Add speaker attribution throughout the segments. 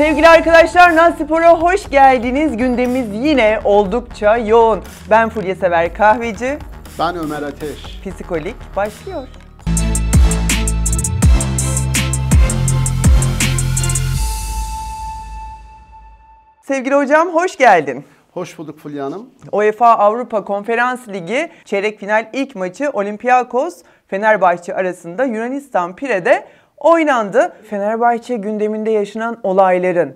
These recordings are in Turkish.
Speaker 1: Sevgili arkadaşlar Naspor'a hoş geldiniz. Gündemimiz yine oldukça yoğun. Ben Fulya Sever Kahveci. Ben Ömer Ateş. Psikolik başlıyor. Sevgili hocam hoş geldin. Hoş bulduk Fulya Hanım. UEFA Avrupa Konferans Ligi çeyrek final ilk maçı Olympiakos Fenerbahçe arasında Yunanistan Pire'de oynandı. Fenerbahçe gündeminde yaşanan olayların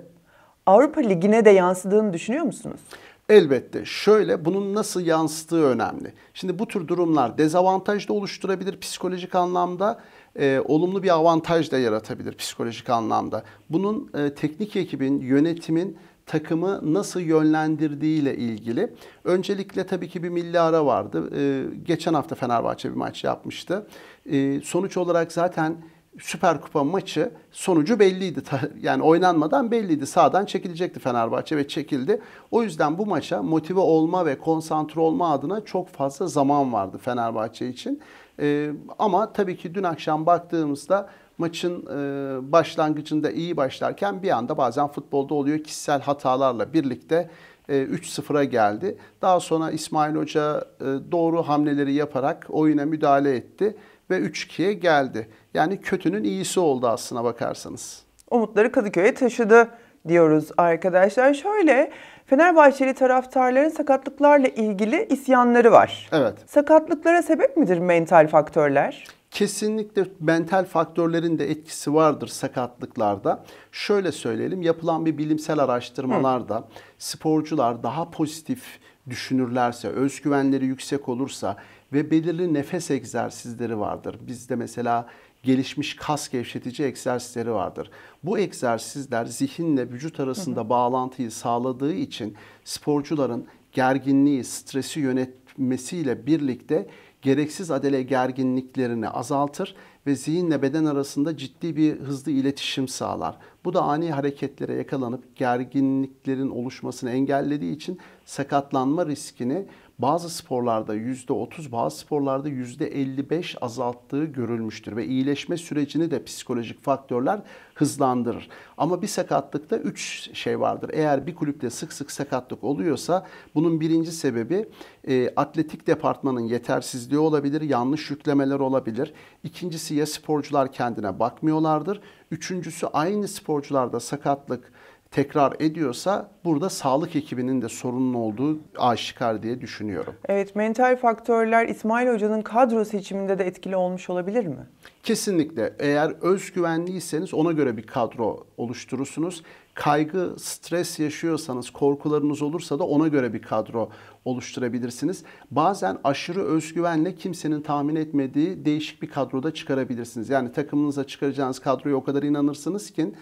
Speaker 1: Avrupa Ligi'ne de yansıdığını düşünüyor musunuz? Elbette.
Speaker 2: Şöyle bunun nasıl yansıdığı önemli. Şimdi bu tür durumlar dezavantaj da oluşturabilir psikolojik anlamda. E, olumlu bir avantaj da yaratabilir psikolojik anlamda. Bunun e, teknik ekibin, yönetimin takımı nasıl yönlendirdiğiyle ilgili. Öncelikle tabii ki bir milli ara vardı. E, geçen hafta Fenerbahçe bir maç yapmıştı. E, sonuç olarak zaten Süper Kupa maçı sonucu belliydi. Yani oynanmadan belliydi. Sağdan çekilecekti Fenerbahçe ve çekildi. O yüzden bu maça motive olma ve konsantre olma adına çok fazla zaman vardı Fenerbahçe için. Ee, ama tabii ki dün akşam baktığımızda maçın e, başlangıcında iyi başlarken bir anda bazen futbolda oluyor kişisel hatalarla birlikte e, 3-0'a geldi. Daha sonra İsmail Hoca e, doğru hamleleri yaparak oyuna müdahale etti ve 3-2'ye geldi. Yani kötünün iyisi oldu aslına bakarsanız.
Speaker 1: Umutları Kadıköy'e taşıdı diyoruz arkadaşlar. Şöyle Fenerbahçeli taraftarların sakatlıklarla ilgili isyanları var. Evet. Sakatlıklara sebep midir mental faktörler? Kesinlikle mental faktörlerin de etkisi vardır sakatlıklarda. Şöyle
Speaker 2: söyleyelim yapılan bir bilimsel araştırmalarda Hı. sporcular daha pozitif düşünürlerse, özgüvenleri yüksek olursa, ve belirli nefes egzersizleri vardır. Bizde mesela gelişmiş kas gevşetici egzersizleri vardır. Bu egzersizler zihinle vücut arasında hı hı. bağlantıyı sağladığı için sporcuların gerginliği, stresi yönetmesiyle birlikte gereksiz adele gerginliklerini azaltır ve zihinle beden arasında ciddi bir hızlı iletişim sağlar. Bu da ani hareketlere yakalanıp gerginliklerin oluşmasını engellediği için sakatlanma riskini bazı sporlarda %30 bazı sporlarda %55 azalttığı görülmüştür ve iyileşme sürecini de psikolojik faktörler hızlandırır. Ama bir sakatlıkta 3 şey vardır. Eğer bir kulüpte sık sık sakatlık oluyorsa bunun birinci sebebi e, atletik departmanın yetersizliği olabilir, yanlış yüklemeler olabilir. İkincisi ya sporcular kendine bakmıyorlardır. Üçüncüsü aynı sporcularda sakatlık tekrar ediyorsa burada sağlık ekibinin de sorunun olduğu aşikar diye düşünüyorum.
Speaker 1: Evet mental faktörler İsmail Hoca'nın kadro seçiminde de etkili olmuş olabilir mi?
Speaker 2: Kesinlikle. Eğer özgüvenliyseniz ona göre bir kadro oluşturursunuz. Kaygı, stres yaşıyorsanız, korkularınız olursa da ona göre bir kadro oluşturabilirsiniz. Bazen aşırı özgüvenle kimsenin tahmin etmediği değişik bir kadroda çıkarabilirsiniz. Yani takımınıza çıkaracağınız kadroya o kadar inanırsınız ki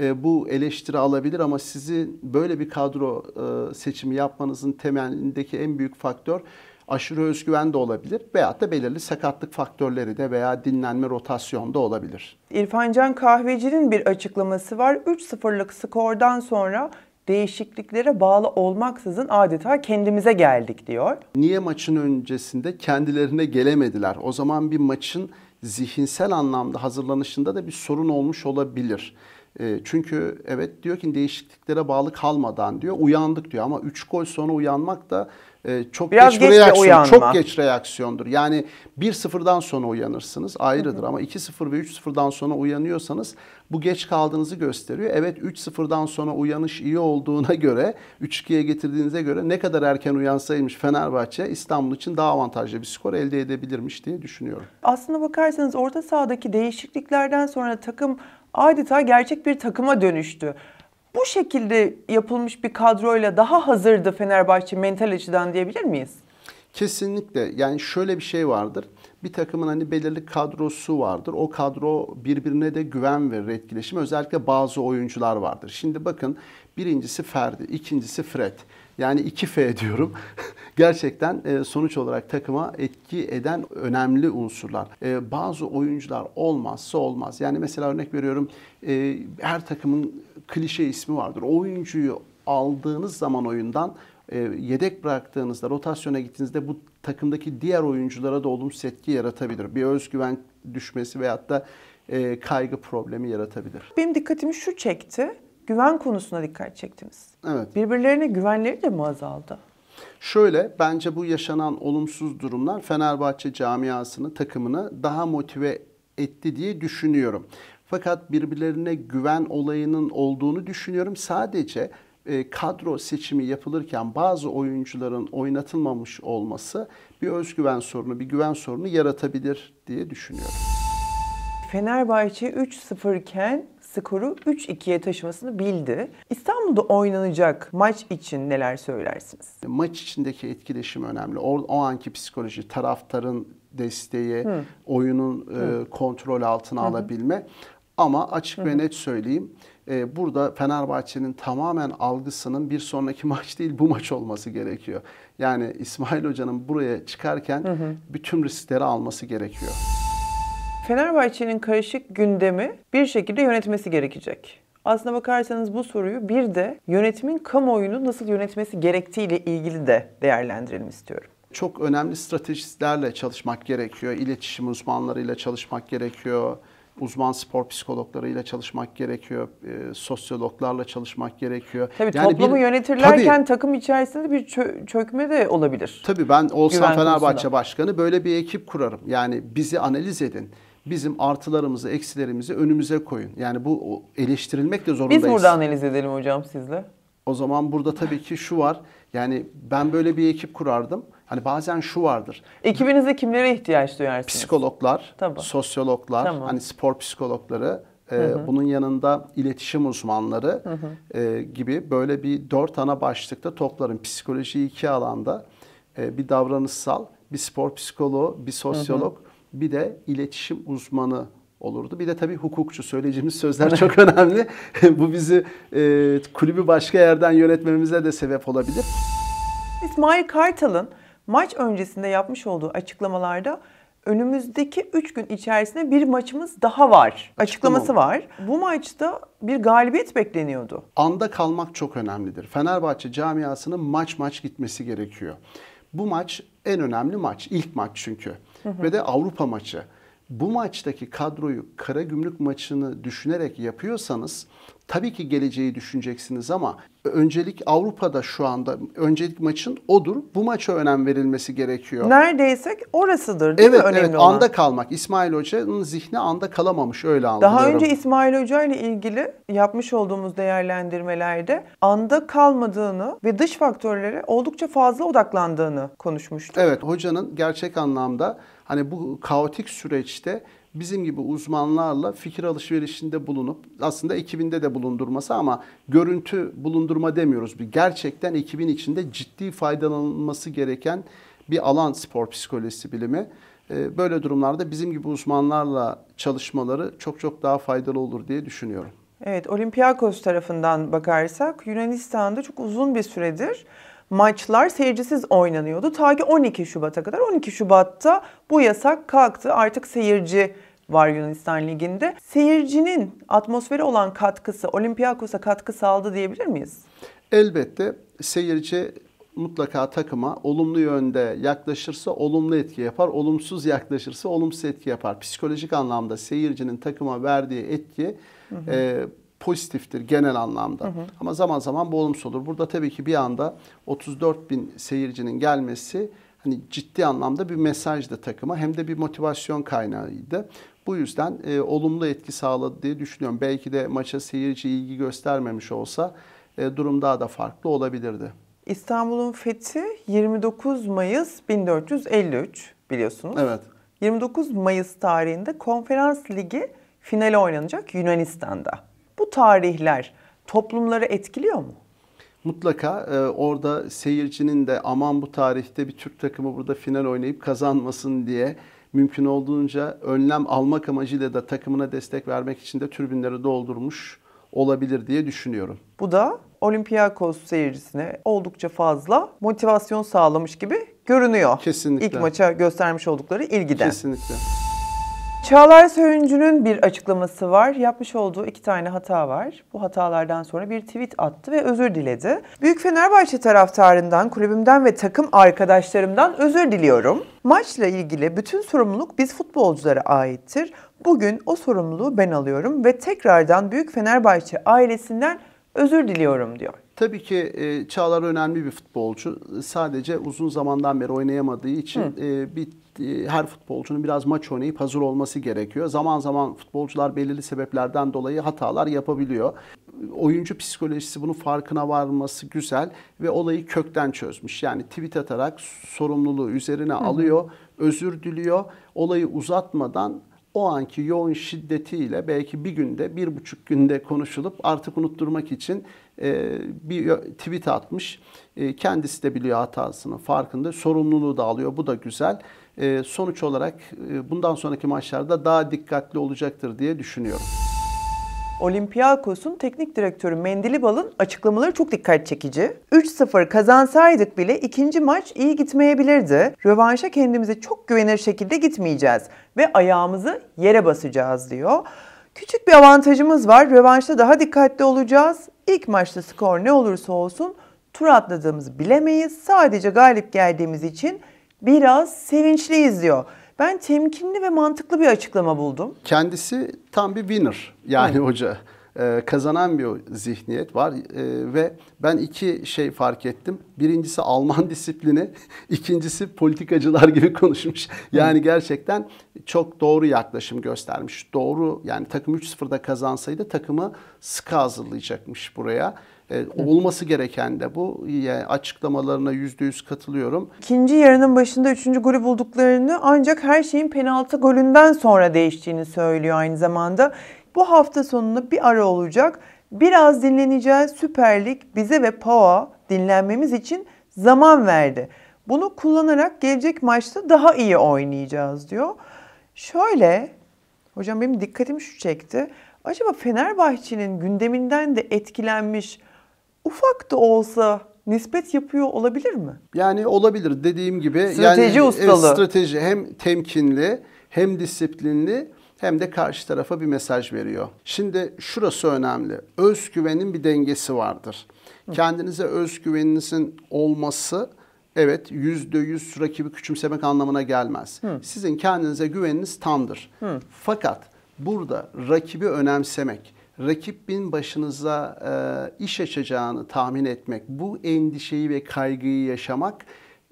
Speaker 2: e, bu eleştiri alabilir ama sizi böyle bir kadro e, seçimi yapmanızın temelindeki en büyük faktör aşırı özgüven de olabilir veyahut da belirli sakatlık faktörleri de veya
Speaker 1: dinlenme rotasyon da olabilir. İrfancan Kahveci'nin bir açıklaması var. 3-0'lık skordan sonra değişikliklere bağlı olmaksızın adeta kendimize geldik diyor. Niye maçın öncesinde kendilerine gelemediler? O zaman bir maçın
Speaker 2: zihinsel anlamda hazırlanışında da bir sorun olmuş olabilir. Ee, çünkü evet diyor ki değişikliklere bağlı kalmadan diyor uyandık diyor ama 3 gol sonra uyanmak da e, çok Biraz geç, geç reaksiyon, uyanma. çok geç reaksiyondur. Yani 1-0'dan sonra uyanırsınız ayrıdır hı hı. ama 2-0 ve 3-0'dan sonra uyanıyorsanız bu geç kaldığınızı gösteriyor. Evet 3-0'dan sonra uyanış iyi olduğuna göre 3-2'ye getirdiğinize göre ne kadar erken uyansaymış Fenerbahçe İstanbul için daha avantajlı bir skor elde edebilirmiş diye düşünüyorum.
Speaker 1: Aslında bakarsanız orta sahadaki değişikliklerden sonra takım adeta gerçek bir takıma dönüştü. Bu şekilde yapılmış bir kadroyla daha hazırdı Fenerbahçe mental açıdan diyebilir miyiz?
Speaker 2: Kesinlikle. Yani şöyle bir şey vardır. Bir takımın hani belirli kadrosu vardır. O kadro birbirine de güven verir etkileşim. Özellikle bazı oyuncular vardır. Şimdi bakın birincisi Ferdi, ikincisi Fred. Yani 2F diyorum. gerçekten e, sonuç olarak takıma etki eden önemli unsurlar. E, bazı oyuncular olmazsa olmaz. Yani mesela örnek veriyorum e, her takımın klişe ismi vardır. O oyuncuyu aldığınız zaman oyundan yedek bıraktığınızda, rotasyona gittiğinizde bu takımdaki diğer oyunculara da olumsuz etki yaratabilir. Bir özgüven düşmesi veyahut da kaygı problemi yaratabilir.
Speaker 1: Benim dikkatimi şu çekti. Güven konusuna dikkat çektiniz. Evet. Birbirlerine güvenleri de mi azaldı?
Speaker 2: Şöyle bence bu yaşanan olumsuz durumlar Fenerbahçe camiasını, takımını daha motive etti diye düşünüyorum. Fakat birbirlerine güven olayının olduğunu düşünüyorum. Sadece e, kadro seçimi yapılırken bazı oyuncuların oynatılmamış olması bir özgüven sorunu, bir güven sorunu yaratabilir diye düşünüyorum.
Speaker 1: Fenerbahçe 3-0 iken skoru 3-2'ye taşımasını bildi. İstanbul'da oynanacak maç için neler söylersiniz? Maç içindeki
Speaker 2: etkileşim önemli. O, o anki psikoloji, taraftarın desteği, Hı. oyunun Hı. E, kontrol altına Hı. alabilme. Ama açık Hı. ve net söyleyeyim e, burada Fenerbahçe'nin tamamen algısının bir sonraki maç değil bu maç olması gerekiyor. Yani İsmail Hoca'nın buraya çıkarken hı hı. bütün riskleri alması gerekiyor.
Speaker 1: Fenerbahçe'nin karışık gündemi bir şekilde yönetmesi gerekecek. Aslına bakarsanız bu soruyu bir de yönetimin kamuoyunu nasıl yönetmesi gerektiğiyle ilgili de
Speaker 2: değerlendirelim istiyorum çok önemli stratejistlerle çalışmak gerekiyor. İletişim uzmanlarıyla çalışmak gerekiyor. Uzman spor psikologlarıyla çalışmak gerekiyor. E, sosyologlarla çalışmak gerekiyor. Tabii yani toplumu bir, yönetirlerken tabii,
Speaker 1: takım içerisinde bir çö- çökme de
Speaker 2: olabilir. Tabii ben olsam Fenerbahçe konusunda. Başkanı böyle bir ekip kurarım. Yani bizi analiz edin bizim artılarımızı, eksilerimizi önümüze koyun. Yani bu eleştirilmek de zorundayız. Biz burada analiz edelim hocam sizle. O zaman burada tabii ki şu var. Yani ben böyle bir ekip kurardım. Hani bazen şu vardır. Ekibinizde kimlere ihtiyaç duyarsınız? Psikologlar, Tabii. sosyologlar, tamam. hani spor psikologları, e, hı hı. bunun yanında iletişim uzmanları hı hı. E, gibi böyle bir dört ana başlıkta toplarım. Psikoloji iki alanda e, bir davranışsal, bir spor psikoloğu, bir sosyolog, hı hı bir de iletişim uzmanı olurdu. Bir de tabii hukukçu. Söyleyeceğimiz sözler çok önemli. Bu bizi e, kulübü başka yerden yönetmemize de sebep olabilir.
Speaker 1: İsmail Kartal'ın maç öncesinde yapmış olduğu açıklamalarda önümüzdeki 3 gün içerisinde bir maçımız daha var. Açıklaması var. Bu maçta bir galibiyet
Speaker 2: bekleniyordu. Anda kalmak çok önemlidir. Fenerbahçe camiasının maç maç gitmesi gerekiyor. Bu maç en önemli maç. ilk maç çünkü. Ve de Avrupa maçı. Bu maçtaki kadroyu kara gümrük maçını düşünerek yapıyorsanız Tabii ki geleceği düşüneceksiniz ama öncelik Avrupa'da şu anda öncelik maçın odur. Bu maça önem verilmesi gerekiyor.
Speaker 1: Neredeyse orasıdır değil evet, mi önemli evet, olan? anda
Speaker 2: kalmak. İsmail Hoca'nın zihni anda kalamamış öyle anlıyorum. Daha önce
Speaker 1: İsmail Hoca ile ilgili yapmış olduğumuz değerlendirmelerde anda kalmadığını ve dış faktörlere oldukça fazla
Speaker 2: odaklandığını konuşmuştuk. Evet hocanın gerçek anlamda hani bu kaotik süreçte bizim gibi uzmanlarla fikir alışverişinde bulunup aslında ekibinde de bulundurması ama görüntü bulundurma demiyoruz. Bir gerçekten ekibin içinde ciddi faydalanılması gereken bir alan spor psikolojisi bilimi. Ee, böyle durumlarda bizim gibi
Speaker 1: uzmanlarla
Speaker 2: çalışmaları çok çok daha faydalı olur diye düşünüyorum.
Speaker 1: Evet, Olympiakos tarafından bakarsak Yunanistan'da çok uzun bir süredir maçlar seyircisiz oynanıyordu. Ta ki 12 Şubat'a kadar. 12 Şubat'ta bu yasak kalktı. Artık seyirci var Yunanistan Ligi'nde. Seyircinin atmosferi olan katkısı, Olympiakos'a katkı sağladı diyebilir miyiz? Elbette seyirci mutlaka takıma
Speaker 2: olumlu yönde yaklaşırsa olumlu etki yapar, olumsuz yaklaşırsa olumsuz etki yapar. Psikolojik anlamda seyircinin takıma verdiği etki hı hı. E, pozitiftir genel anlamda. Hı hı. Ama zaman zaman bu olumsuz olur. Burada tabii ki bir anda 34 bin seyircinin gelmesi hani ciddi anlamda bir mesaj da takıma hem de bir motivasyon kaynağıydı. Bu yüzden e, olumlu etki sağladı diye düşünüyorum. Belki de maça seyirci ilgi göstermemiş
Speaker 1: olsa e, durum daha da farklı olabilirdi. İstanbul'un fethi 29 Mayıs 1453 biliyorsunuz. Evet. 29 Mayıs tarihinde Konferans Ligi finale oynanacak Yunanistan'da. Bu tarihler toplumları etkiliyor mu?
Speaker 2: mutlaka e, orada seyircinin de aman bu tarihte bir Türk takımı burada final oynayıp kazanmasın diye mümkün olduğunca önlem almak amacıyla da takımına destek vermek için de türbinleri doldurmuş olabilir diye düşünüyorum.
Speaker 1: Bu da Olympiakos seyircisine oldukça fazla motivasyon sağlamış gibi görünüyor. Kesinlikle. İlk maça göstermiş oldukları ilgiden. Kesinlikle. Çağlar Söyüncü'nün bir açıklaması var. Yapmış olduğu iki tane hata var. Bu hatalardan sonra bir tweet attı ve özür diledi. Büyük Fenerbahçe taraftarından, kulübümden ve takım arkadaşlarımdan özür diliyorum. Maçla ilgili bütün sorumluluk biz futbolculara aittir. Bugün o sorumluluğu ben alıyorum ve tekrardan Büyük Fenerbahçe ailesinden özür diliyorum diyor.
Speaker 2: Tabii ki e, Çağlar önemli bir futbolcu. Sadece uzun zamandan beri oynayamadığı için e, bir e, her futbolcunun biraz maç oynayıp hazır olması gerekiyor. Zaman zaman futbolcular belirli sebeplerden dolayı hatalar yapabiliyor. Oyuncu psikolojisi bunun farkına varması güzel ve olayı kökten çözmüş. Yani tweet atarak sorumluluğu üzerine Hı -hı. alıyor, özür diliyor. Olayı uzatmadan o anki yoğun şiddetiyle belki bir günde, bir buçuk günde konuşulup artık unutturmak için e, bir tweet atmış. E, kendisi de biliyor hatasının farkında, sorumluluğu da alıyor. Bu da güzel. Ee, sonuç olarak e, bundan sonraki maçlarda
Speaker 1: daha dikkatli olacaktır diye düşünüyorum. Olympiakos'un teknik direktörü Mendilibal'ın açıklamaları çok dikkat çekici. 3-0 kazansaydık bile ikinci maç iyi gitmeyebilirdi. Rövanşa kendimize çok güvenir şekilde gitmeyeceğiz ve ayağımızı yere basacağız diyor. Küçük bir avantajımız var. Rövanşta daha dikkatli olacağız. İlk maçta skor ne olursa olsun tur atladığımızı bilemeyiz. Sadece galip geldiğimiz için biraz sevinçliyiz diyor. Ben temkinli ve mantıklı bir açıklama
Speaker 2: buldum. Kendisi tam bir winner yani Hı. hoca. Ee, kazanan bir zihniyet var ee, ve ben iki şey fark ettim. Birincisi Alman disiplini, ikincisi politikacılar gibi konuşmuş. Yani gerçekten çok doğru yaklaşım göstermiş. Doğru yani takım 3-0'da kazansaydı takımı sıkı hazırlayacakmış buraya. E, olması gereken de bu. Yani açıklamalarına yüzde yüz katılıyorum.
Speaker 1: İkinci yarının başında üçüncü golü bulduklarını ancak her şeyin penaltı golünden sonra değiştiğini söylüyor aynı zamanda. Bu hafta sonunda bir ara olacak. Biraz dinleneceğiz. Süper Lig bize ve PAO'a dinlenmemiz için zaman verdi. Bunu kullanarak gelecek maçta daha iyi oynayacağız diyor. Şöyle, hocam benim dikkatimi şu çekti. Acaba Fenerbahçe'nin gündeminden de etkilenmiş ufak da olsa nispet yapıyor olabilir mi? Yani olabilir dediğim gibi. Strateji yani, ustalı. E,
Speaker 2: strateji hem temkinli hem disiplinli hem de karşı tarafa bir mesaj veriyor. Şimdi şurası önemli. Özgüvenin bir dengesi vardır. Hı. Kendinize özgüveninizin olması evet yüzde yüz rakibi küçümsemek anlamına gelmez. Hı. Sizin kendinize güveniniz tamdır. Hı. Fakat burada rakibi önemsemek, rakibin başınıza e, iş açacağını tahmin etmek, bu endişeyi ve kaygıyı yaşamak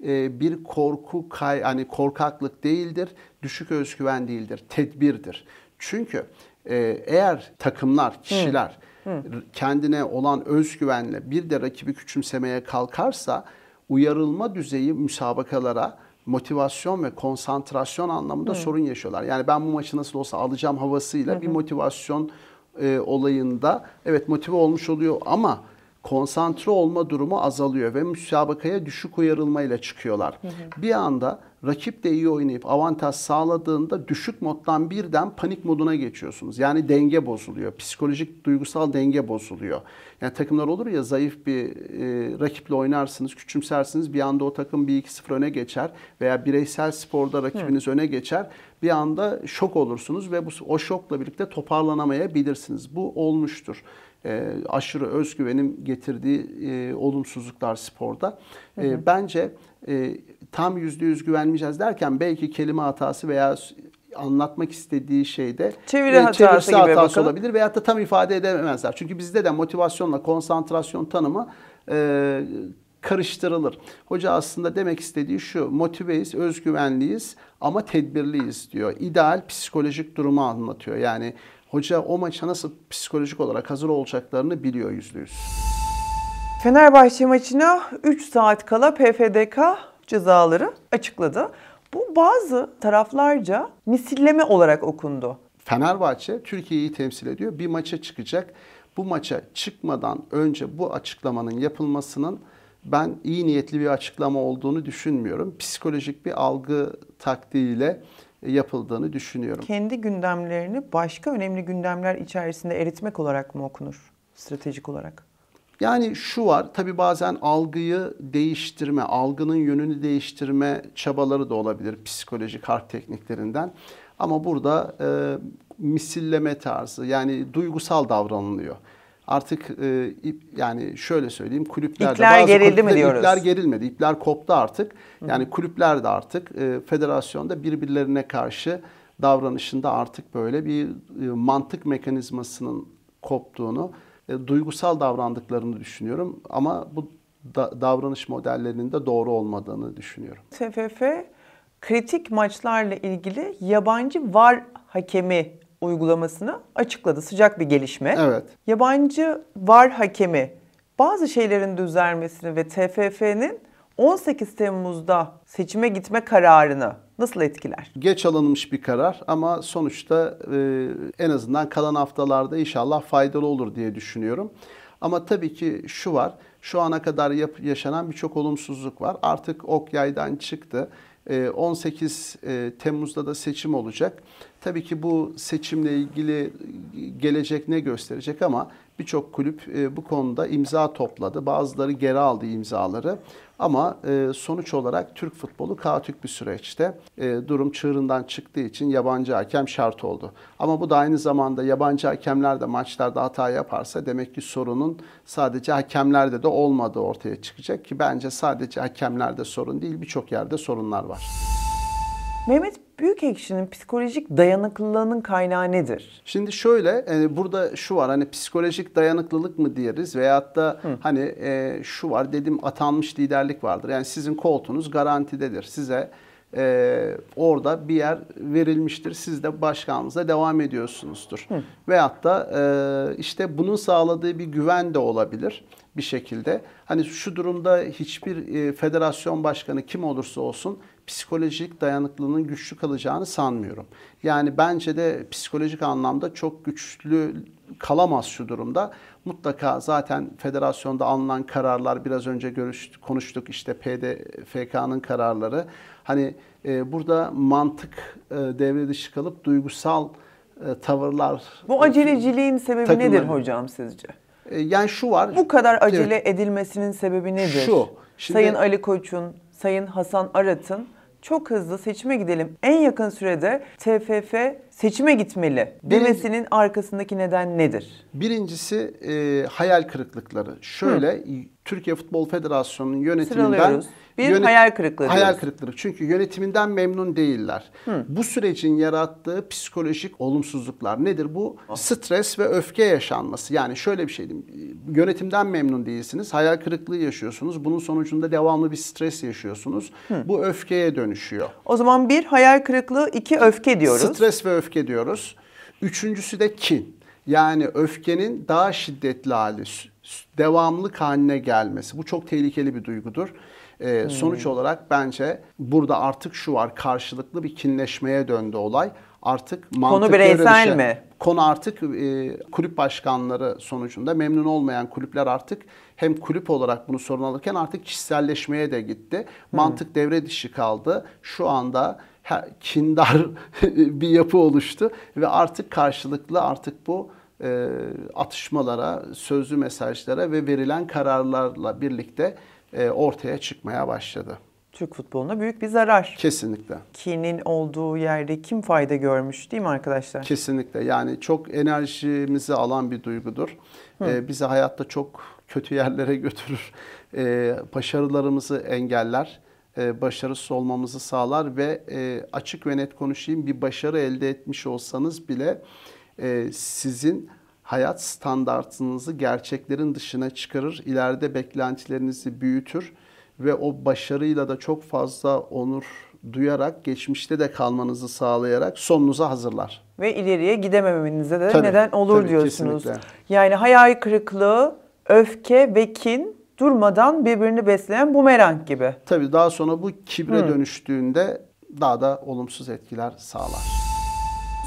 Speaker 2: e, bir korku, kay, hani korkaklık değildir, düşük özgüven değildir, tedbirdir. Çünkü e, eğer takımlar, kişiler hı. Hı. kendine olan özgüvenle bir de rakibi küçümsemeye kalkarsa uyarılma düzeyi müsabakalara motivasyon ve konsantrasyon anlamında Hı. sorun yaşıyorlar. Yani ben bu maçı nasıl olsa alacağım havasıyla Hı. bir motivasyon e, olayında evet motive olmuş oluyor ama konsantre olma durumu azalıyor ve müsabakaya düşük uyarılmayla çıkıyorlar. Hı hı. Bir anda rakip de iyi oynayıp avantaj sağladığında düşük moddan birden panik moduna geçiyorsunuz. Yani denge bozuluyor. Psikolojik duygusal denge bozuluyor. Yani takımlar olur ya zayıf bir e, rakiple oynarsınız, küçümsersiniz. Bir anda o takım 1-2-0 öne geçer veya bireysel sporda rakibiniz Hı. öne geçer bir anda şok olursunuz ve bu, o şokla birlikte toparlanamayabilirsiniz. Bu olmuştur. E, aşırı özgüvenin getirdiği e, olumsuzluklar sporda. Ee, hı hı. bence e, tam yüzde yüz güvenmeyeceğiz derken belki kelime hatası veya anlatmak istediği şeyde e, çeviri e, hatası, çevirisi hatası olabilir veyahut da tam ifade edemezler. Çünkü bizde de motivasyonla konsantrasyon tanımı e, karıştırılır. Hoca aslında demek istediği şu, motiveyiz, özgüvenliyiz ama tedbirliyiz diyor. İdeal psikolojik durumu anlatıyor. Yani hoca o maça nasıl psikolojik olarak hazır olacaklarını biliyor yüzde
Speaker 1: yüz. Fenerbahçe maçına 3 saat kala PFDK cezaları açıkladı. Bu bazı taraflarca misilleme olarak okundu.
Speaker 2: Fenerbahçe Türkiye'yi temsil ediyor. Bir maça çıkacak. Bu maça çıkmadan önce bu açıklamanın yapılmasının ben iyi niyetli bir açıklama olduğunu düşünmüyorum. Psikolojik bir algı taktiğiyle e, yapıldığını düşünüyorum.
Speaker 1: Kendi gündemlerini başka önemli gündemler içerisinde eritmek olarak mı okunur stratejik olarak?
Speaker 2: Yani şu var, tabii bazen algıyı değiştirme, algının yönünü değiştirme çabaları da olabilir psikolojik harp tekniklerinden. Ama burada e, misilleme tarzı yani duygusal davranılıyor artık e, ip, yani şöyle söyleyeyim kulüplerde ipler bazı gerildi mi diyoruz? ipler gerilmedi. ipler koptu artık. Yani Hı. kulüpler de artık e, federasyonda birbirlerine karşı davranışında artık böyle bir e, mantık mekanizmasının koptuğunu, e, duygusal davrandıklarını düşünüyorum ama bu da, davranış modellerinin de doğru olmadığını düşünüyorum.
Speaker 1: TFF kritik maçlarla ilgili yabancı var hakemi uygulamasını açıkladı. Sıcak bir gelişme. Evet. Yabancı var hakemi bazı şeylerin düzelmesini ve TFF'nin 18 Temmuz'da seçime gitme kararını nasıl etkiler? Geç alınmış bir karar ama sonuçta
Speaker 2: e, en azından kalan haftalarda inşallah faydalı olur diye düşünüyorum. Ama tabii ki şu var, şu ana kadar yap, yaşanan birçok olumsuzluk var. Artık ok yaydan çıktı. E, 18 e, Temmuz'da da seçim olacak. Tabii ki bu seçimle ilgili e, gelecek ne gösterecek ama birçok kulüp e, bu konuda imza topladı. Bazıları geri aldı imzaları. Ama e, sonuç olarak Türk futbolu kaotik bir süreçte. Durum çığırından çıktığı için yabancı hakem şart oldu. Ama bu da aynı zamanda yabancı hakemler de maçlarda hata yaparsa demek ki sorunun sadece hakemlerde de olmadığı ortaya çıkacak ki bence sadece hakemlerde sorun değil birçok yerde sorunlar var.
Speaker 1: Mehmet büyük ekşinin psikolojik dayanıklılığının
Speaker 2: kaynağı nedir? Şimdi şöyle e, burada şu var hani psikolojik dayanıklılık mı diyoruz veyahut da Hı. hani e, şu var dedim atanmış liderlik vardır. Yani sizin koltuğunuz garantidedir. Size e, orada bir yer verilmiştir. Siz de başkanınıza devam ediyorsunuzdur. Hı. Veyahut da e, işte bunun sağladığı bir güven de olabilir bir şekilde. Hani şu durumda hiçbir e, federasyon başkanı kim olursa olsun psikolojik dayanıklılığının güçlü kalacağını sanmıyorum. Yani bence de psikolojik anlamda çok güçlü kalamaz şu durumda. Mutlaka zaten federasyonda alınan kararlar biraz önce görüş, konuştuk işte PDFK'nın kararları. Hani e, burada mantık e, devre dışı kalıp duygusal e, tavırlar.
Speaker 1: Bu e, aceleciliğin sebebi takımları. nedir
Speaker 2: hocam sizce? E, yani şu
Speaker 1: var. Bu kadar acele evet. edilmesinin sebebi nedir? Şu. Şimdi, Sayın Ali Koç'un, Sayın Hasan Arat'ın çok hızlı seçime gidelim. En yakın sürede TFF seçime gitmeli demesinin Birinci, arkasındaki neden nedir? Birincisi e, hayal
Speaker 2: kırıklıkları. Şöyle Hı. Türkiye Futbol Federasyonu'nun yönetiminden bir yönet- hayal kırıklığı. Hayal diyoruz. kırıklığı. Çünkü yönetiminden memnun değiller. Hı. Bu sürecin yarattığı psikolojik olumsuzluklar nedir? Bu ah. stres ve öfke yaşanması. Yani şöyle bir şey diyeyim. Yönetimden memnun değilsiniz. Hayal kırıklığı yaşıyorsunuz. Bunun sonucunda devamlı bir stres yaşıyorsunuz. Hı. Bu öfkeye dönüşüyor.
Speaker 1: O zaman bir hayal kırıklığı, iki öfke diyoruz.
Speaker 2: Stres ve öfke öfke diyoruz. Üçüncüsü de kin. Yani öfkenin daha şiddetli hali, devamlık haline gelmesi. Bu çok tehlikeli bir duygudur. Ee, hmm. Sonuç olarak bence burada artık şu var karşılıklı bir kinleşmeye döndü olay. Artık konu bireysel şey, mi? Konu artık e, kulüp başkanları sonucunda memnun olmayan kulüpler artık hem kulüp olarak bunu sorun alırken artık kişiselleşmeye de gitti. Hmm. Mantık hmm. devre dışı kaldı. Şu anda kindar bir yapı oluştu ve artık karşılıklı artık bu e, atışmalara, sözlü mesajlara ve verilen kararlarla birlikte e, ortaya çıkmaya başladı. Türk futboluna büyük bir zarar. Kesinlikle. Kinin olduğu yerde kim fayda görmüş değil mi arkadaşlar? Kesinlikle. Yani çok enerjimizi alan bir duygudur. Hı. E, bizi hayatta çok kötü yerlere götürür. Ee, başarılarımızı engeller e, başarısız olmamızı sağlar ve e, açık ve net konuşayım bir başarı elde etmiş olsanız bile e, sizin hayat standartınızı gerçeklerin dışına çıkarır, ileride beklentilerinizi büyütür ve o başarıyla da çok fazla onur duyarak, geçmişte de kalmanızı sağlayarak sonunuza hazırlar.
Speaker 1: Ve ileriye gidemememinize de tabii, neden olur tabii, diyorsunuz. Kesinlikle. Yani hayal kırıklığı, öfke ve kin durmadan birbirini besleyen bumerang gibi. Tabii daha sonra bu
Speaker 2: kibre hmm. dönüştüğünde daha da olumsuz etkiler sağlar.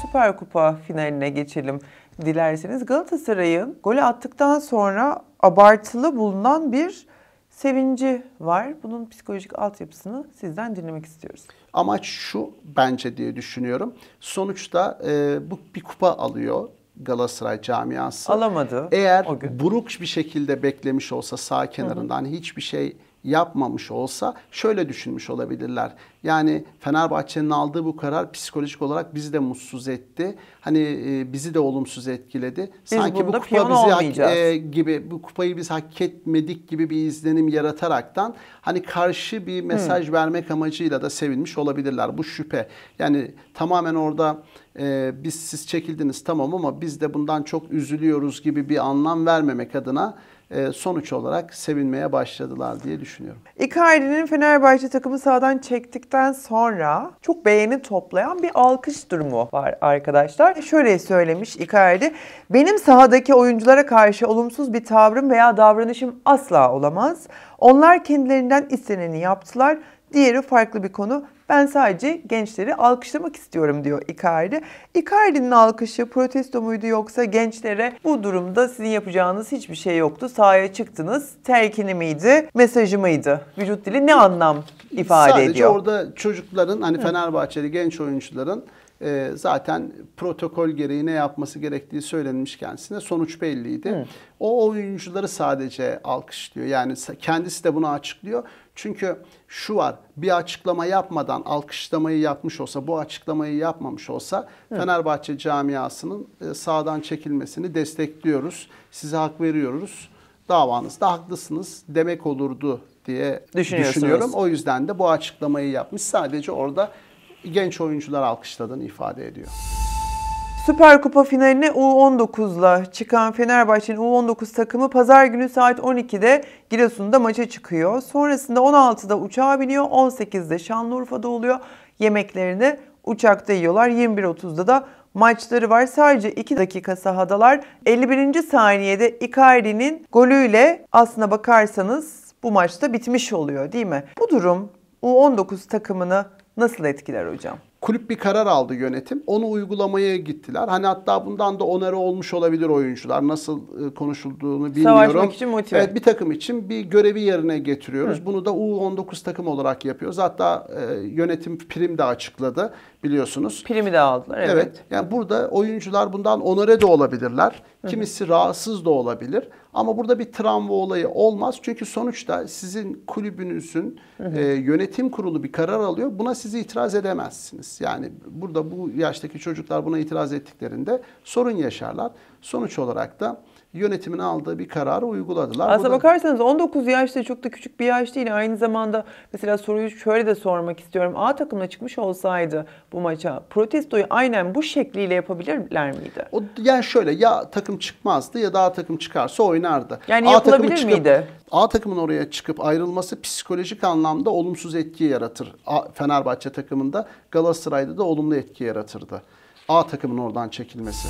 Speaker 1: Süper Kupa finaline geçelim dilerseniz. Galatasaray'ın golü attıktan sonra abartılı bulunan bir sevinci var. Bunun psikolojik altyapısını sizden dinlemek istiyoruz.
Speaker 2: Amaç şu bence diye düşünüyorum. Sonuçta e, bu bir kupa alıyor Galatasaray camiası. Alamadı. Eğer buruk bir şekilde beklemiş olsa sağ kenarından hı hı. hiçbir şey yapmamış olsa şöyle düşünmüş olabilirler. Yani Fenerbahçe'nin aldığı bu karar psikolojik olarak bizi de mutsuz etti. Hani e, bizi de olumsuz etkiledi. Biz Sanki bu kupa bizi hak, e, gibi bu kupayı biz hak etmedik gibi bir izlenim yarataraktan hani karşı bir mesaj hmm. vermek amacıyla da sevinmiş olabilirler. Bu şüphe. Yani tamamen orada e, biz siz çekildiniz tamam ama biz de bundan çok üzülüyoruz gibi bir anlam vermemek adına e, sonuç olarak sevinmeye başladılar diye düşünüyorum.
Speaker 1: Icardi'nin Fenerbahçe takımı sahadan çektikten sonra çok beğeni toplayan bir alkış durumu var arkadaşlar. Şöyle söylemiş Icardi, benim sahadaki oyunculara karşı olumsuz bir tavrım veya davranışım asla olamaz. Onlar kendilerinden isteneni yaptılar. Diğeri farklı bir konu. Ben sadece gençleri alkışlamak istiyorum diyor Icardi. Icardi'nin alkışı protesto muydu yoksa gençlere bu durumda sizin yapacağınız hiçbir şey yoktu. Sahaya çıktınız. terkini miydi? Mesajı mıydı? Vücut dili ne anlam ifade sadece ediyor? Sadece
Speaker 2: orada çocukların hani Fenerbahçeli genç oyuncuların e, zaten protokol gereği ne yapması gerektiği söylenmiş kendisine sonuç belliydi. Hı. O oyuncuları sadece alkışlıyor. Yani kendisi de bunu açıklıyor. Çünkü şu var bir açıklama yapmadan alkışlamayı yapmış olsa bu açıklamayı yapmamış olsa evet. Fenerbahçe camiasının e, sağdan çekilmesini destekliyoruz. Size hak veriyoruz. Davanızda haklısınız demek olurdu diye düşünüyorum. O yüzden de bu açıklamayı yapmış. Sadece orada genç oyuncular alkışladığını ifade ediyor.
Speaker 1: Süper Kupa finaline U19'la çıkan Fenerbahçe'nin U19 takımı pazar günü saat 12'de Giresun'da maça çıkıyor. Sonrasında 16'da uçağa biniyor, 18'de Şanlıurfa'da oluyor. Yemeklerini uçakta yiyorlar. 21.30'da da maçları var. Sadece 2 dakika sahadalar. 51. saniyede Icardi'nin golüyle aslına bakarsanız bu maçta bitmiş oluyor değil mi? Bu durum U19 takımını nasıl etkiler hocam? kulüp bir karar aldı yönetim. Onu uygulamaya gittiler.
Speaker 2: Hani hatta bundan da onarı olmuş olabilir oyuncular. Nasıl e, konuşulduğunu bilmiyorum. Savaşmak için motive. Evet bir takım için bir görevi yerine getiriyoruz. Hı. Bunu da U19 takım olarak yapıyoruz. Hatta e, yönetim prim de açıkladı biliyorsunuz. Primi de aldılar evet. Evet. Yani burada oyuncular bundan onore de olabilirler. Kimisi Hı. rahatsız da olabilir. Ama burada bir travma olayı olmaz. Çünkü sonuçta sizin kulübünüzün E, yönetim kurulu bir karar alıyor. Buna sizi itiraz edemezsiniz. Yani burada bu yaştaki çocuklar buna itiraz ettiklerinde sorun yaşarlar. Sonuç olarak da yönetimin aldığı bir kararı uyguladılar.
Speaker 1: Aslına da... bakarsanız 19 yaşta çok da küçük bir yaş değil. Aynı zamanda mesela soruyu şöyle de sormak istiyorum. A takımla çıkmış olsaydı bu maça protestoyu aynen bu şekliyle yapabilirler miydi? O, yani şöyle ya takım çıkmazdı ya da A takım çıkarsa oynardı. Yani A yapılabilir çıkıp, miydi?
Speaker 2: A takımın oraya çıkıp ayrılması psikolojik anlamda olumsuz etki yaratır. A, Fenerbahçe takımında Galatasaray'da da olumlu etki yaratırdı. A takımın oradan çekilmesi.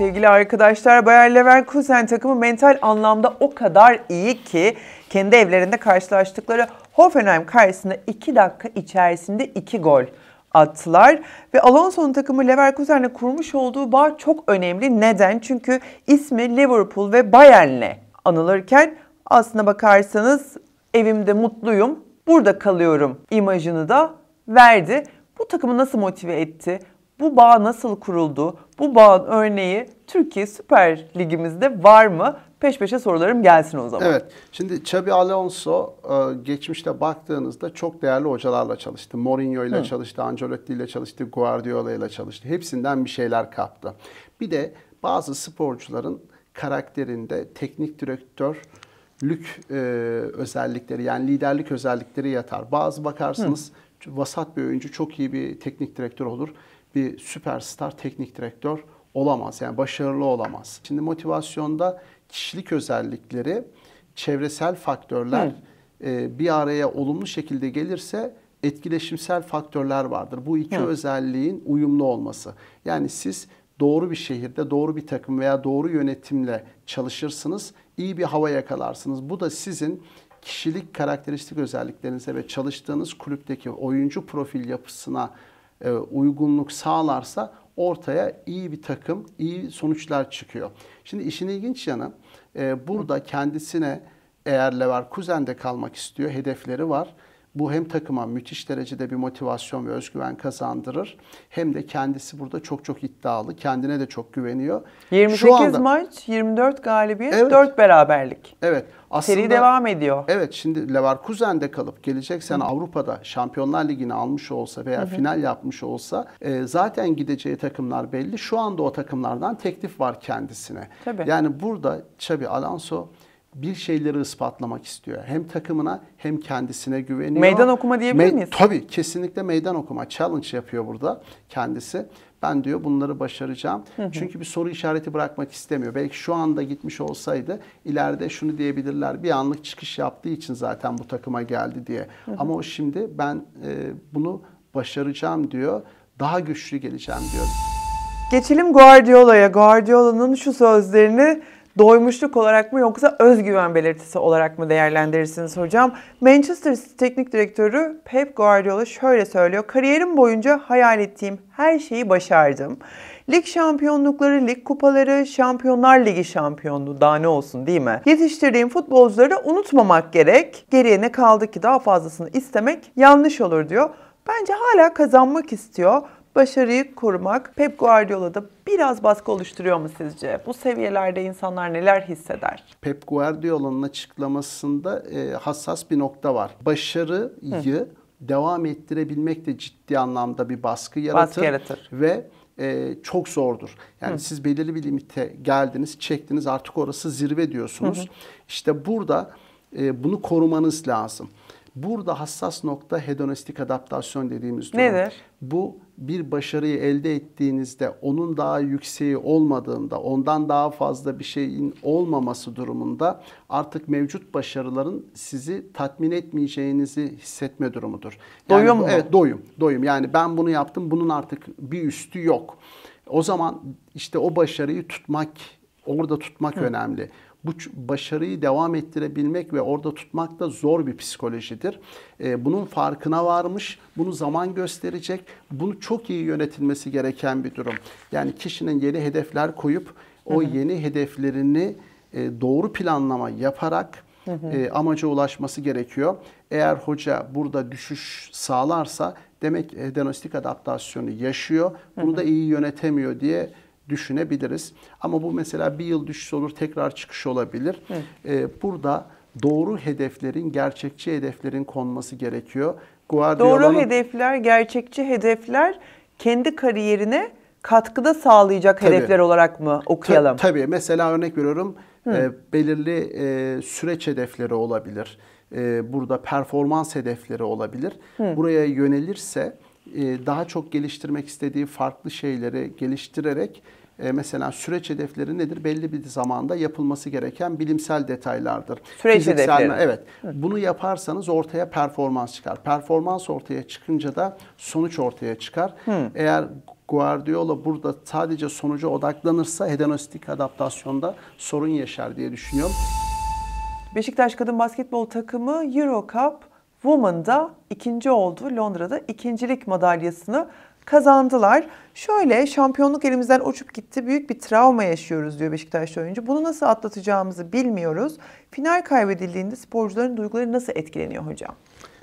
Speaker 1: Sevgili arkadaşlar Bayer Leverkusen takımı mental anlamda o kadar iyi ki kendi evlerinde karşılaştıkları Hoffenheim karşısında 2 dakika içerisinde 2 gol attılar. Ve Alonso'nun takımı Leverkusen'le kurmuş olduğu bağ çok önemli. Neden? Çünkü ismi Liverpool ve Bayern'le anılırken aslına bakarsanız evimde mutluyum, burada kalıyorum imajını da verdi. Bu takımı nasıl motive etti? Bu bağ nasıl kuruldu? Bu bağın örneği Türkiye Süper Ligimizde var mı? Peş peşe sorularım gelsin o zaman. Evet.
Speaker 2: Şimdi Xabi Alonso e, geçmişte baktığınızda çok değerli hocalarla çalıştı. Mourinho ile çalıştı, Ancelotti ile çalıştı, Guardiola ile çalıştı. Hepsinden bir şeyler kaptı. Bir de bazı sporcuların karakterinde teknik direktör lük e, özellikleri yani liderlik özellikleri yatar. Bazı bakarsınız Hı. vasat bir oyuncu çok iyi bir teknik direktör olur bir süperstar teknik direktör olamaz. Yani başarılı olamaz. Şimdi motivasyonda kişilik özellikleri, çevresel faktörler e, bir araya olumlu şekilde gelirse etkileşimsel faktörler vardır. Bu iki Hı. özelliğin uyumlu olması. Yani siz doğru bir şehirde doğru bir takım veya doğru yönetimle çalışırsınız, iyi bir hava yakalarsınız. Bu da sizin kişilik karakteristik özelliklerinize ve çalıştığınız kulüpteki oyuncu profil yapısına e, uygunluk sağlarsa ortaya iyi bir takım, iyi sonuçlar çıkıyor. Şimdi işin ilginç yanı e, burada kendisine eğer Leverkusen'de kalmak istiyor, hedefleri var bu hem takıma müthiş derecede bir motivasyon ve özgüven kazandırır hem de kendisi burada çok çok iddialı. Kendine de çok güveniyor. 28 Şu anda,
Speaker 1: maç, 24 galibiyet, evet,
Speaker 2: 4 beraberlik. Evet. Aslında, Seri devam ediyor. Evet şimdi Leverkusen'de kalıp gelecek sene Avrupa'da Şampiyonlar Ligi'ni almış olsa veya hı hı. final yapmış olsa e, zaten gideceği takımlar belli. Şu anda o takımlardan teklif var kendisine. Tabii. Yani burada Xabi Alonso bir şeyleri ispatlamak istiyor. Hem takımına hem kendisine güveniyor. Meydan okuma diyebilir Me- miyiz? Tabii kesinlikle meydan okuma. Challenge yapıyor burada kendisi. Ben diyor bunları başaracağım. Hı hı. Çünkü bir soru işareti bırakmak istemiyor. Belki şu anda gitmiş olsaydı ileride şunu diyebilirler. Bir anlık çıkış yaptığı için zaten bu takıma geldi diye. Hı hı. Ama o şimdi ben
Speaker 1: e, bunu başaracağım diyor. Daha güçlü geleceğim diyor. Geçelim Guardiola'ya. Guardiola'nın şu sözlerini doymuşluk olarak mı yoksa özgüven belirtisi olarak mı değerlendirirsiniz hocam? Manchester City teknik direktörü Pep Guardiola şöyle söylüyor. Kariyerim boyunca hayal ettiğim her şeyi başardım. Lig şampiyonlukları, lig kupaları, Şampiyonlar Ligi şampiyonluğu daha ne olsun değil mi? Yetiştirdiğim futbolcuları unutmamak gerek. Geriye ne kaldı ki daha fazlasını istemek yanlış olur diyor. Bence hala kazanmak istiyor. Başarıyı korumak Pep Guardiola'da biraz baskı oluşturuyor mu sizce? Bu seviyelerde insanlar neler hisseder?
Speaker 2: Pep Guardiola'nın açıklamasında e, hassas bir nokta var. Başarıyı Hı. devam ettirebilmek de ciddi anlamda bir baskı yaratır. Baskı yaratır. Ve e, çok zordur. Yani Hı. siz belirli bir limite geldiniz, çektiniz artık orası zirve diyorsunuz. hı. İşte burada e, bunu korumanız lazım. Burada hassas nokta hedonistik adaptasyon dediğimiz durum. Nedir? Bu bir başarıyı elde ettiğinizde onun daha yükseği olmadığında, ondan daha fazla bir şeyin olmaması durumunda artık mevcut başarıların sizi tatmin etmeyeceğinizi hissetme durumudur. Yani, doyum mu? Evet doyum. Doyum. Yani ben bunu yaptım bunun artık bir üstü yok. O zaman işte o başarıyı tutmak, orada tutmak Hı. önemli bu başarıyı devam ettirebilmek ve orada tutmak da zor bir psikolojidir. Ee, bunun farkına varmış, bunu zaman gösterecek, bunu çok iyi yönetilmesi gereken bir durum. Yani kişinin yeni hedefler koyup o yeni hedeflerini e, doğru planlama yaparak e, amaca ulaşması gerekiyor. Eğer hoca burada düşüş sağlarsa demek hedonistik adaptasyonu yaşıyor, bunu da iyi yönetemiyor diye düşünebiliriz. Ama bu mesela bir yıl düşüş olur, tekrar çıkış olabilir. Evet. E, burada doğru hedeflerin, gerçekçi hedeflerin konması gerekiyor. Doğru hedefler,
Speaker 1: gerçekçi hedefler kendi kariyerine katkıda sağlayacak tabii. hedefler
Speaker 2: olarak mı okuyalım? Ta, tabii. Mesela örnek veriyorum e, belirli e, süreç hedefleri olabilir. E, burada performans hedefleri olabilir. Hı. Buraya yönelirse e, daha çok geliştirmek istediği farklı şeyleri geliştirerek e, mesela süreç hedefleri nedir? Belli bir zamanda yapılması gereken bilimsel detaylardır. Süreç Fiziksel, hedefleri. Evet. Bunu yaparsanız ortaya performans çıkar. Performans ortaya çıkınca da sonuç ortaya çıkar. Hmm. Eğer Guardiola burada sadece sonuca odaklanırsa hedonistik adaptasyonda sorun yaşar diye düşünüyorum.
Speaker 1: Beşiktaş kadın basketbol takımı Euro Cup Women'da ikinci oldu. Londra'da ikincilik madalyasını kazandılar. Şöyle şampiyonluk elimizden uçup gitti. Büyük bir travma yaşıyoruz diyor Beşiktaşlı oyuncu. Bunu nasıl atlatacağımızı bilmiyoruz. Final kaybedildiğinde sporcuların duyguları nasıl etkileniyor hocam?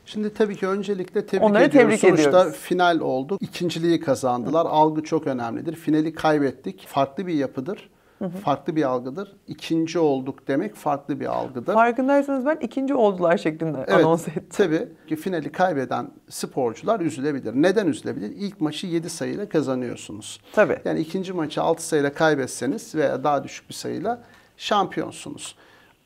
Speaker 1: Şimdi tabii ki öncelikle tebrik Onları ediyoruz. Tebrik Sonuçta ediyoruz.
Speaker 2: final oldu. İkinciliği kazandılar. Algı çok önemlidir. Finali kaybettik. Farklı bir yapıdır. Hı hı. Farklı bir algıdır. İkinci olduk demek farklı bir algıdır. Farkındaysanız ben ikinci oldular şeklinde evet, anons ettim. Tabii ki finali kaybeden sporcular üzülebilir. Neden üzülebilir? İlk maçı 7 sayıyla kazanıyorsunuz. Tabii. Yani ikinci maçı 6 sayıyla kaybetseniz veya daha düşük bir sayıyla şampiyonsunuz.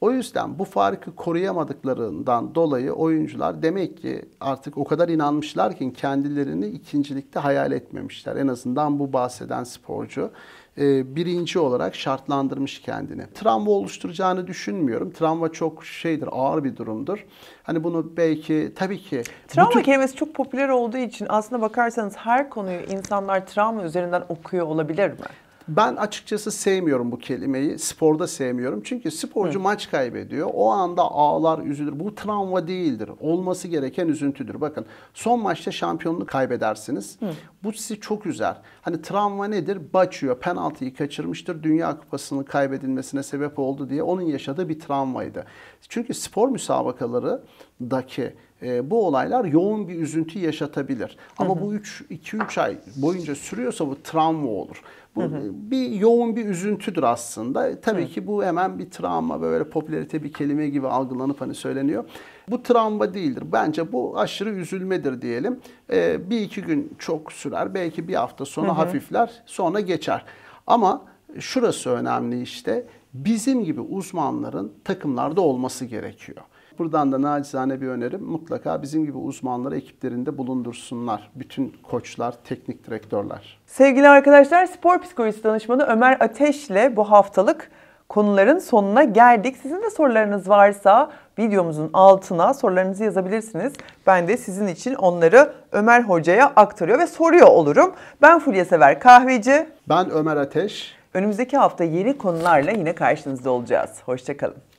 Speaker 2: O yüzden bu farkı koruyamadıklarından dolayı oyuncular demek ki artık o kadar inanmışlar ki kendilerini ikincilikte hayal etmemişler. En azından bu bahseden sporcu e, birinci olarak şartlandırmış kendini. Travma oluşturacağını düşünmüyorum. Travma
Speaker 1: çok şeydir, ağır bir durumdur. Hani bunu belki tabii ki... Travma bütün... kelimesi çok popüler olduğu için aslında bakarsanız her konuyu insanlar travma üzerinden okuyor olabilir mi?
Speaker 2: Ben açıkçası sevmiyorum bu kelimeyi. Sporda sevmiyorum. Çünkü sporcu Hı. maç kaybediyor. O anda ağlar, üzülür. Bu travma değildir. Olması gereken üzüntüdür. Bakın son maçta şampiyonluğu kaybedersiniz. Hı. Bu sizi çok üzer. Hani travma nedir? Baçıyor. Penaltıyı kaçırmıştır. Dünya Kupası'nın kaybedilmesine sebep oldu diye onun yaşadığı bir travmaydı. Çünkü spor müsabakalarındaki e, bu olaylar yoğun bir üzüntü yaşatabilir. Ama hı hı. bu 2-3 ay boyunca sürüyorsa bu travma olur. Bu hı hı. bir yoğun bir üzüntüdür aslında. Tabii hı. ki bu hemen bir travma böyle popülerite bir kelime gibi algılanıp hani söyleniyor. Bu travma değildir. Bence bu aşırı üzülmedir diyelim. Ee, bir iki gün çok sürer. Belki bir hafta sonra hı hı. hafifler. Sonra geçer. Ama şurası önemli işte. Bizim gibi uzmanların takımlarda olması gerekiyor. Buradan da nacizane bir önerim mutlaka bizim gibi uzmanları ekiplerinde bulundursunlar. Bütün koçlar, teknik direktörler.
Speaker 1: Sevgili arkadaşlar spor psikolojisi danışmanı Ömer Ateş'le bu haftalık konuların sonuna geldik. Sizin de sorularınız varsa videomuzun altına sorularınızı yazabilirsiniz. Ben de sizin için onları Ömer Hoca'ya aktarıyor ve soruyor olurum. Ben Fulya Sever Kahveci. Ben Ömer Ateş. Önümüzdeki hafta yeni konularla yine karşınızda olacağız. Hoşçakalın.